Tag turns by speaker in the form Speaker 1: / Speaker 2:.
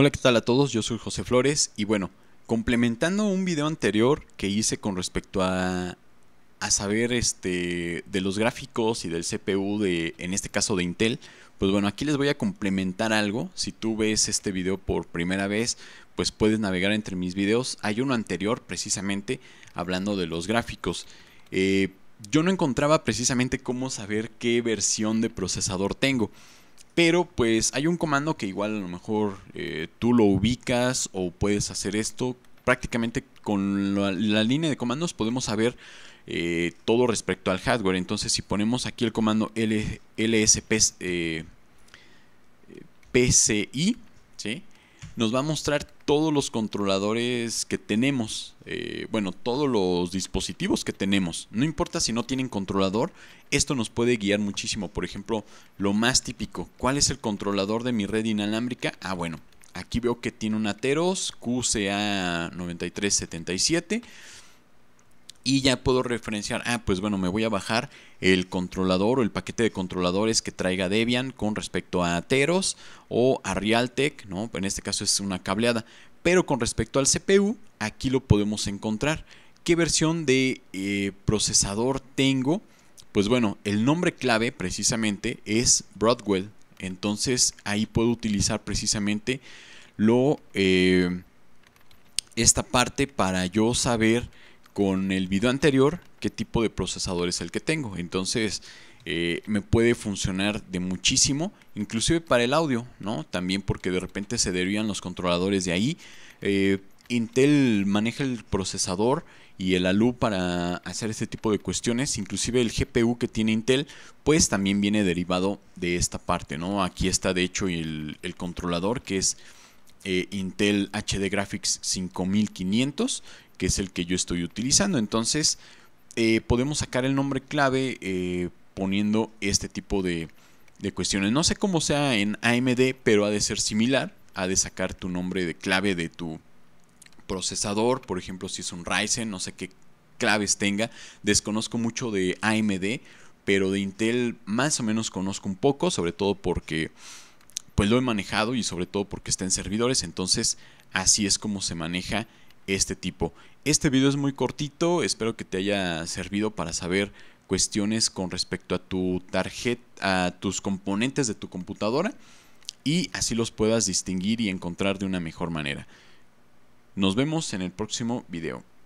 Speaker 1: Hola, ¿qué tal a todos? Yo soy José Flores y bueno, complementando un video anterior que hice con respecto a, saber este, de los gráficos y del CPU, de, en este caso de Intel, pues bueno, aquí les voy a complementar algo. Si tú ves este video por primera vez, pues puedes navegar entre mis videos. Hay uno anterior precisamente hablando de los gráficos. Eh, yo no encontraba precisamente cómo saber qué versión de procesador tengo. Pero pues hay un comando que igual a lo mejor eh, tú lo ubicas o puedes hacer esto. Prácticamente con la, línea de comandos podemos saber eh, todo respecto al hardware. Entonces si ponemos aquí el comando L, LSP eh, PCI, ¿sí? nos va a mostrar todos los controladores que tenemos, eh, bueno, todos los dispositivos que tenemos. No importa si no tienen controlador, esto nos puede guiar muchísimo. Por ejemplo, lo más típico, ¿cuál es el controlador de mi red inalámbrica? Ah, bueno, aquí veo que tiene un Ateros QCA9377 y ya puedo referenciar, ah, pues bueno, me voy a bajar el controlador o el paquete de controladores que traiga Debian con respecto a Ateros o a Realtek, ¿no? En este caso es una cableada. Pero con respecto al CPU, aquí lo podemos encontrar. ¿Qué versión de eh, procesador tengo? Pues bueno, el nombre clave precisamente es Broadwell. Entonces ahí puedo utilizar precisamente lo, eh, esta parte para yo saber con el video anterior qué tipo de procesador es el que tengo. Entonces eh, me puede funcionar de muchísimo, inclusive para el audio, ¿no? También porque de repente se derivan los controladores de ahí. Eh, Intel maneja el procesador y el ALU para hacer este tipo de cuestiones, inclusive el GPU que tiene Intel, pues también viene derivado de esta parte, ¿no? Aquí está de hecho el, el controlador que es eh, Intel HD Graphics 5500, que es el que yo estoy utilizando. Entonces, eh, podemos sacar el nombre clave eh, poniendo este tipo de, de, cuestiones. No sé cómo sea en AMD, pero ha de ser similar. Ha de sacar tu nombre de clave de tu procesador. Por ejemplo, si es un Ryzen, no sé qué claves tenga. Desconozco mucho de AMD, pero de Intel más o menos conozco un poco, sobre todo porque pues lo he manejado y sobre todo porque está en servidores, entonces así es como se maneja este tipo. Este video es muy cortito, espero que te haya servido para saber cuestiones con respecto a tu tarjeta, a tus componentes de tu computadora y así los puedas distinguir y encontrar de una mejor manera. Nos vemos en el próximo video.